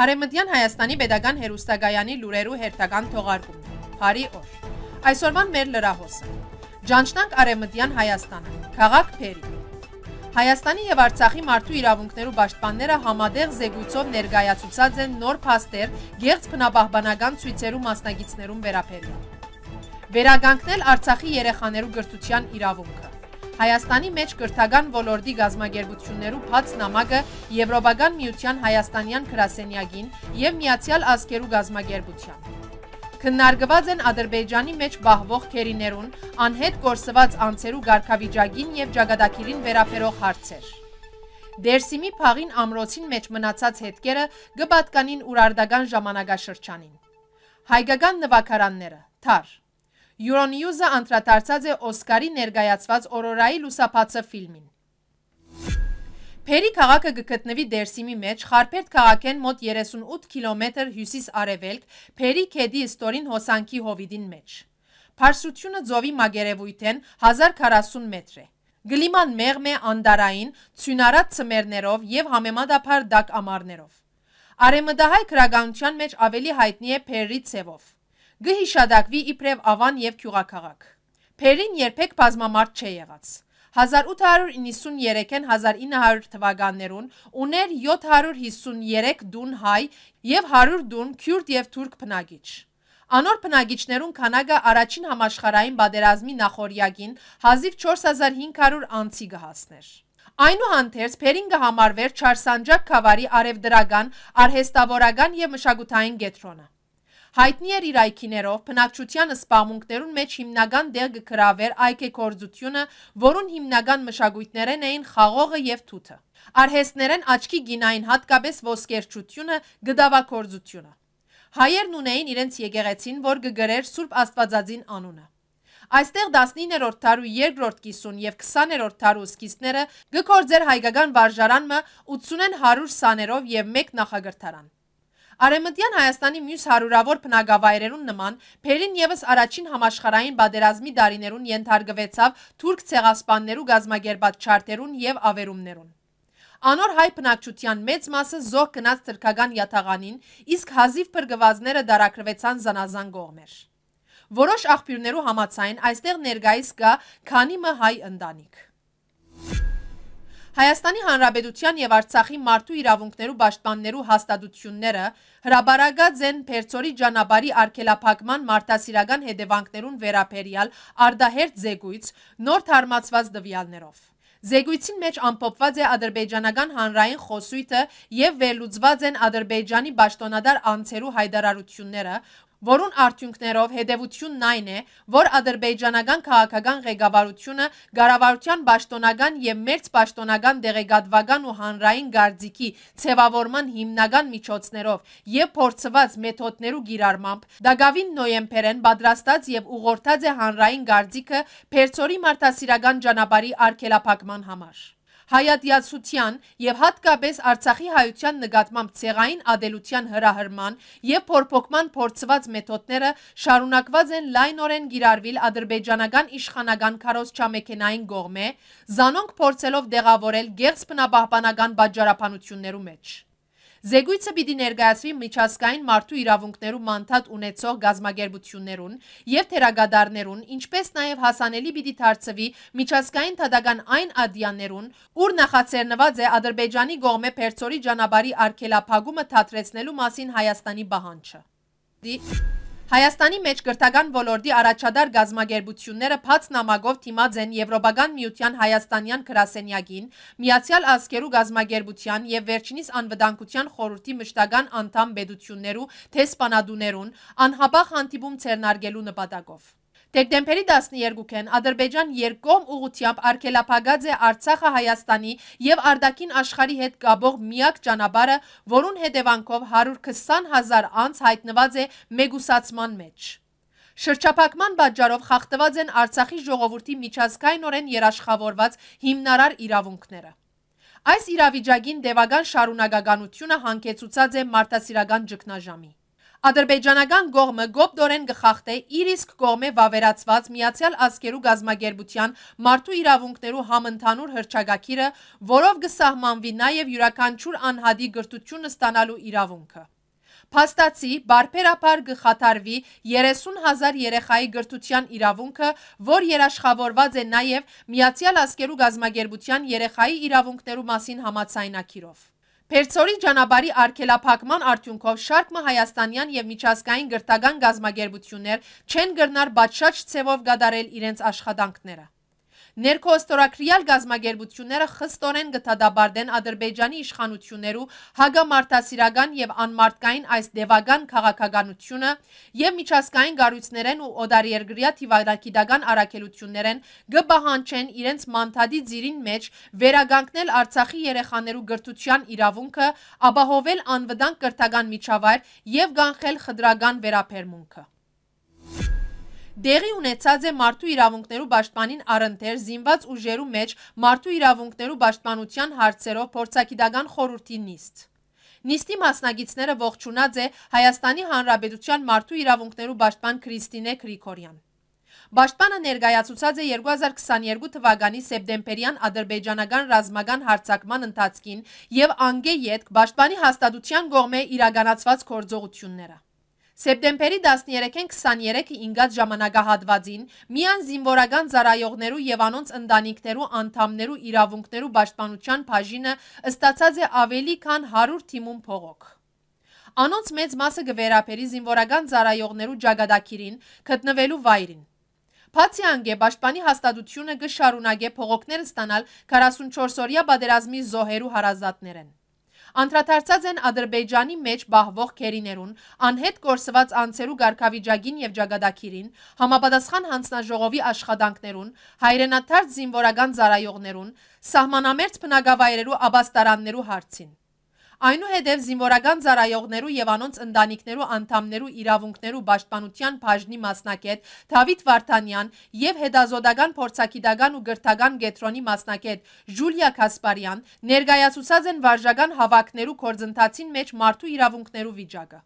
Արեմտյան Հայաստանի Պետական Հերուստագայանի լուրերու հերթական թողարկում։ Բարի օր։ Այսօրվան մեր լրահոսը։ Ջանչնանք Արեմտյան Հայաստանը։ Խաղաղ Փերի։ Հայաստանի եւ Արցախի մարդու իրավունքներու պաշտպանները համատեղ զեկույցով ներկայացուցած են նոր փաստեր գեղձ բնապահպանական ցույցերու մասնագետներուն վերաբերյալ։ Վերագանքնել Արցախի երեխաներու գրթության իրավունքը։ Հայաստանի մեջ կրթական ոլորտի գազմագերբություններու բաց նամակը Եվրոպական միության հայաստանյան գրասենյակին եւ Միացյալ ազգերու գազմագերբության։ Քննարկված են Ադրբեջանի մեջ բահվող քերիներուն, անհետ կորսված անձերու ղարքավիճակին եւ ճակատագիրին վերաբերող հարցեր։ Դերսիմի փաղին ամրոցին մեջ մնացած հետքերը գ បត្តិ կանին ուրարդական ժամանակաշրջանին։ Հայկական նվակարանները՝ Թար Euronews-ը անդրադարձած է Օսկարի ներկայացված Օրորայի լուսափածը ֆիլմին։ Փերի քաղաքը գտնվի Դերսիմի մեջ, Խարփերտ քաղաքեն մոտ 38 կիլոմետր հյուսիս-արևելք, Փերի քեդի ստորին հոսանքի հովիդին մեջ։ Փարսությունը ծովի մագերևույթեն 1040 մետր է։ Գլիման մեղմ է անդարային, ցյունարած ծմերներով եւ համեմատաբար դակ ամառներով։ Արեմդահայ քրագանության մեջ ավելի հայտնի է Փերի ցևով գհիշադակվի իբրև ավան և քյուղաքաղաք։ Փերին երբեք բազմամարդ չէ եղած։ 1893-ն 1900 թվականներուն ուներ 753 դուն հայ և 100 դուն քյուրդ և թուրք բնագիչ։ Անոր բնագիչներուն քանակը առաջին համաշխարային բادرազմի նախորյակին հազիվ 4500 անցի գհասներ։ Այնուհանդերձ Փերինգը համարվեր Չարսանջակ Խավարի արևդրական, արհեստավորական եւ մշակութային գետրոնը։ Հայտնի էր իր այքիներով բնակչության սպամունքներուն մեջ հիմնական դեղը գրավեր այկեգործությունը, որուն հիմնական մշակույթներեն էին խաղողը եւ թութը։ Արհեստներեն աչքի գինային հատկապես ոսկերչությունը, գդավակործությունը։ Հայերն ունեին իրենց եկեղեցին, որ գգրեր Սուրբ Աստվածածին անունը։ Այստեղ 19-րդ տարու երկրորդ կիսուն եւ 20-րդ տարու սկիզբները գկործեր հայկական վարժարանը 80-100 սաներով եւ մեկ նախագահրան։ Արեմտյան Հայաստանի մյուս հարյուրավոր բնակավայրերուն նման Փերին եւս առաջին համաշխարհային բادرազմի դարիներուն ենթարկվեցավ թուրք ցեղասպաններու գազմագերբած չարտերուն եւ ավերումներուն։ Անոր հայ բնակչության մեծ մասը զոհ գնաց թրքական յաթաղանին, իսկ հազիվ բրգվածները դարակրվեցան զանազան կողմեր։ Որոշ աղբյուրներու համացայն այստեղ ներգայիս կա քանի մը հայ ընտանիք։ Հայաստանի Հանրապետության եւ Արցախի մարդու իրավունքներու պաշտպաններու հաստատությունները հրաբարագած են Փերծորի ճանապարհի արգելափակման մարդասիրական հետևանքներուն վերաբերյալ արդահերտ զեկույց նոր թարմացված դվյալներով։ Զեկույցին մեջ ամփոփված է ադրբեջանական հանրային խոսույթը եւ վերլուծված են ադրբեջանի պաշտոնադար անձերու հայտարարությունները, որուն արդյունքներով հետևությունն այն է, որ ադրբեջանական քաղաքական ղեկավարությունը գարավարության պաշտոնական եւ մերձ պաշտոնական դեղեկատվական ու հանրային գործիքի ցեվավորման հիմնական միջոցներով եւ փորձված մեթոդներու գիրառմամբ Դագավին նոյեմբերեն պատրաստած եւ ուղղորդած է հանրային գործիքը Փերծորի մարդասիրական ճանապարհի արգելափակման համար հայատյացության եւ հատկապես Արցախի հայության նկատմամբ ցեղային ադելության հրահրման եւ փորփոքման փորձված մեթոդները շարունակված են լայնորեն գիրառվել ադրբեջանական իշխանական քարոզչամեքենային գողմե, զանոնք փորձելով դեղավորել գեղձ բնապահպանական բաժարապանություններու մեջ։ Զեկույցը պիտի ներկայացվի միջազգային մարդու իրավունքներու մանդատ ունեցող գազագերբություններուն եւ թերագադարներուն, ինչպես նաեւ հասանելի պիտի դարձվի միջազգային թադական այն ադյաներուն, ուր նախաձեռնված է Ադրբեջանի գողմե Պերցորի ճանապարհի արգելափակումը թատրեցնելու մասին Հայաստանի բանջը։ Հայաստանի մեջ գրթական ոլորդի առաջադար գազմագերբությունները պաց նամագով թիմած են Եվրոպական միության Հայաստանյան գրասենյագին, միացյալ ասկերու գազմագերբության և վերջինիս անվդանքության խորորդի մշտական անդամ բեդություններու թե սպանադուներուն, անհապախ հանդիպում ծերնարգելու նպատակով։ Դեկտեմբերի 12-ին Ադրբեջան երկկողմ ուղությամբ արգելափագած է Արցախը Հայաստանի եւ արդակին աշխարհի հետ կապող միակ ճանապարհը, որուն հետևանքով 120.000 անց հայտնված է մեգուսացման մեջ։ Շրջապակման պատճառով խախտված են Արցախի ժողովրդի միջազգայինորեն երաշխավորված հիմնարար իրավունքները։ Այս իրավիճակին դևական շարունակականությունը հանգեցուցած է մարտահրավերական ճգնաժամի։ Ադրբեջանական գողմը գոպտորեն գխախտե իր իսկ կողմ է վավերացված Միացյալ ազգերու գազագերբության մարդու իրավունքներու համընդհանուր հրճագակիրը, որով գսահմանվի նաև յուրաքանչյուր անհադի գրթությունը ստանալու իրավունքը։ Փաստացի բարբերաբար գխաթարվի 30000 երեխայի գրթության իրավունքը, որ երաշխավորված է նաև Միացյալ ազգերու գազագերբության երեխայի իրավունքներու մասին համացանակիրով։ Պերցորի ճանաբարի արգելափակման արդյունքով շարքը հայաստանյան և միջազգային գրտագան գազմագերբություններ չեն գրնար բաճաչ ծևով գադարել իրենց աշխատանքները։ Ներքո ստորակրյալ գազմագերբությունները խստորեն գտադաբարդեն Ադրբեջանի իշխանություններու հագամարտասիրական եւ անմարտկային այս դևական քաղաքականությունը եւ միջազգային գարույցներեն ու օդարերգրյա թիվարակիդական առաքելություններեն գբահանչեն իրենց մանդատի ծիրին մեջ վերագանքնել Արցախի երեխաներու գրթության իրավունքը, ապահովել անվտանգ կրթական միջավայր եւ գանխել խդրական վերաբերմունքը դեղի ունեցած է մարդու իրավունքներու պաշտպանին առընթեր զինված ուժերու մեջ մարդու իրավունքներու պաշտպանության հարցերով փորձագիտական խորհրդի նիստ։ Նիստի մասնագիցները ողջունած է Հայաստանի Հանրապետության մարդու իրավունքներու պաշտպան Քրիստինե Գրիգորյան։ Պաշտպանը ներկայացուցած է 2022 թվականի սեպտեմբերյան ադրբեջանական ռազմական հարձակման ընթացքին եւ անգեյետ պաշտպանի հաստատության կողմէ իրականացված գործողությունները։ Սեպտեմբերի 13-ին 23-ը ինգած ժամանակահատվածին միան զինվորական ծառայողներու եւ անոնց ընտանիքներու անդամներու իրավունքներու պաշտպանության բաժինը ստացած է ավելի քան 100 թիմում փողոք։ Անոնց մեծ մասը գվերապերի զինվորական ծառայողներու ճակատագիրին գտնվելու վայրին։ Բացի անգե պաշտպանի հաստատությունը գշարունակե փողոքներ ստանալ 44-օրյա պատերազմի զոհերու հարազատներեն։ Անդրադարձած են Ադրբեջանի մեջ բահվող քերիներուն, անհետ կորսված անցերու ղարքավիճակին եւ ճագադակիրին, համապատասխան հանձնաժողովի աշխատանքներուն, հայրենաթարց զինվորական ծառայողներուն, սահմանամերձ բնակավայրերու աբաստարաններու հարցին։ Այնուհետև զինվորական ծառայողներու եւ անոնց ընտանիքներու անդամներու իրավունքներու պաշտպանության բաժնի մասնակետ Դավիթ Վարդանյան եւ հետազոտական փորձագիտական ու գրթական կենտրոնի մասնակետ Ժուլիա Կասպարյան ներկայացուցած են վարժական հավաքներու կորձընթացին մեջ մարդու իրավունքներու վիճակը։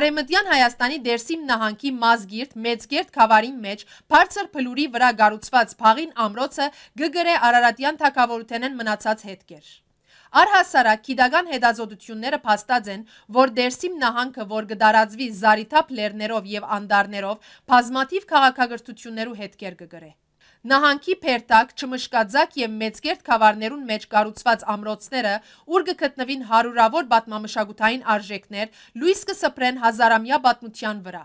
Արեմտյան Հայաստանի դերսիմ նահանքի մազգիրտ մեծգերտ կավարին մեջ պարցր պլուրի վրա գարուցված պաղին ամրոցը գգր է առարատյան թակավորութենեն մնացած հետքեր։ Արհասարակ քիդական հետազոտությունները փաստած են, որ Դերսիմ նահանգը, որ գդարածվի Զարիթափ լեռներով եւ անդարներով, բազմաթիվ քաղաքագրություններու հետքեր կգրե։ Նահանգի Փերտակ, Չմշկաձակ եւ Մեծգերդ խավարներուն մեջ կառուցված ամրոցները, ուր գտնվին հարյուրավոր պատմամշակութային արժեքներ, լույս կսփրեն հազարամյա պատմության վրա։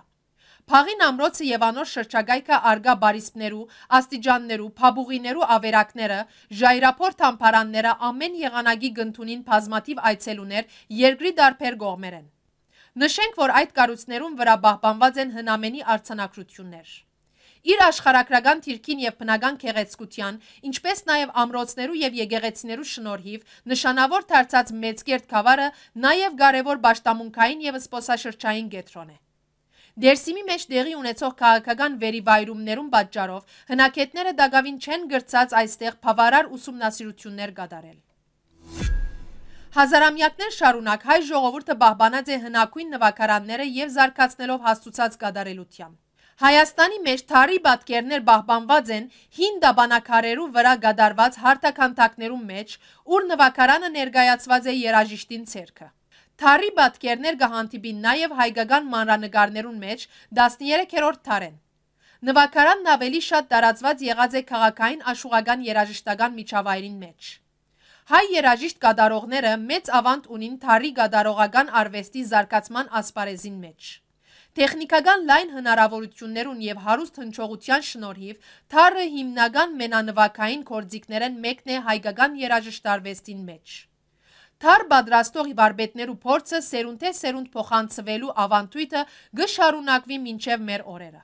Փաղին ամրոցը եւ անոր շրջագայքը արգա բարիսպներու, աստիճաններու, փաբուղիներու ավերակները, ժայռափորթ ամփարանները ամեն եղանակի գնդունին բազմաթիվ այցելուներ երկրի դարբեր գողմեր են։ Նշենք, որ այդ կառույցներում վրա պահպանված են հնամենի արցանակրություններ իր աշխարհագրական թիրքին եւ բնական քեղեցկության, ինչպես նաեւ ամրոցներու եւ եկեղեցիներու շնորհիվ նշանավոր դարձած Մեծգերդ գավառը նաեւ կարեւոր աշտամունքային եւ սփոսաշրջային գետրոն է։ Դերսիմի մեջ դեղի ունեցող քաղաքական վերիվայրումներում պատճառով հնակետները դակավին չեն գրծած այստեղ բավարար ուսումնասիրություններ կատարել։ Հազարամյակներ շարունակ հայ ժողովուրդը բահբանած է հնակույն նվակարանները եւ զարգացնելով հաստուցած կատարելությամբ։ Հայաստանի մեջ թարի բատկերներ բահբանված են հին դաբանակարերու վրա գադարված հարթականթակներում մեջ, ուր նվակարանը ներգայացված է երաժիշտին ցերքը։ Թարի բատկերներ կհանդիպին նաև հայկական մանրանկարներուն մեջ 13-րդ թարեն։ Նվակարանն ավելի շատ տարածված եղած է քաղաքային աշխուղական երաժշտական միջավայրին մեջ։ Հայ երաժիշտ կատարողները մեծ ավանդ ունին թարի կատարողական արվեստի զարգացման ասպարեզին մեջ։ Տեխնիկական լայն հնարավորություններուն եւ հարուստ հնչողության շնորհիվ թարը հիմնական մենանվակային կորձիկներեն մեկն է հայկական երաժշտարվեստին մեջ։ Թար բադրաստող վարբետներու փորձը սերունդ է սերունդ փոխանցվելու ավանդույթը գշարունակվի մինչև մեր օրերը։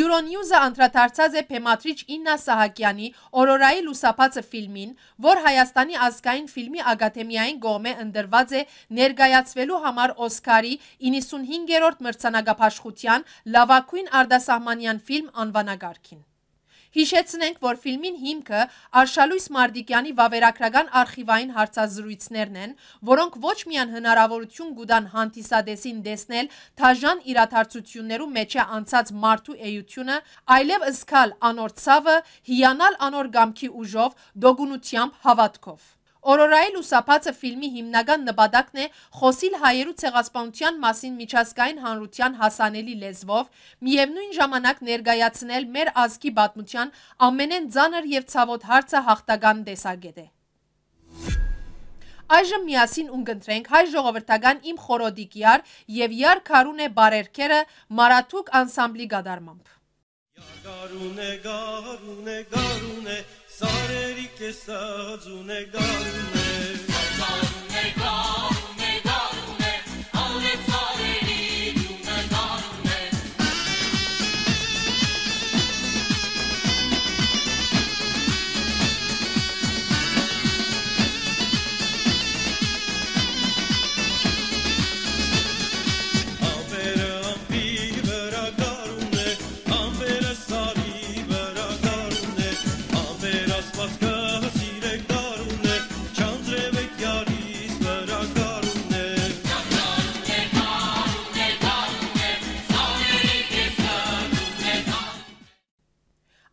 Euronews-ը անդրադարձած է Փեմատրիչ Իննա Սահակյանի Օրորայի լուսապացը ֆիլմին, որ Հայաստանի ազգային ֆիլմի ակադեմիային գոմե ընդրված է ներկայացվելու համար Օսկարի 95-րդ մրցանակապաշխության լավագույն արդասահմանյան ֆիլմ անվանակարգին։ Հիշեցնենք, որ ֆիլմին հիմքը Արշալույս Մարդիկյանի վավերագրական արխիվային հարցազրույցներն են, որոնք ոչ միայն հնարավորություն կուտան հանդիսադեսին տեսնել թաժան իրադարձություններու մեջ է անցած մարդու էությունը, այլև զգալ անոր ցավը հիանալ անոր գամքի ուժով, դոգունությամբ, հավատքով։ Օրորայի լուսափածը ֆիլմի հիմնական նպատակն է խոսիլ հայերու ցեղասպանության մասին միջազգային հանրության հասանելի լեզվով, միևնույն ժամանակ ներկայացնել մեր ազգի պատմության ամենեն ցաներ եւ ցավոտ հարցը հաղթական տեսակետ է։ Այժմ միասին ունգընտրենք հայ ժողովրդական իմ խորոդիկ յար եւ յար քարուն է բարերքերը մարաթուկ անսամբլի գադարմամբ։ Գարուն է, գարուն է, գարուն է, Սարերի կեսած ու նեգարներ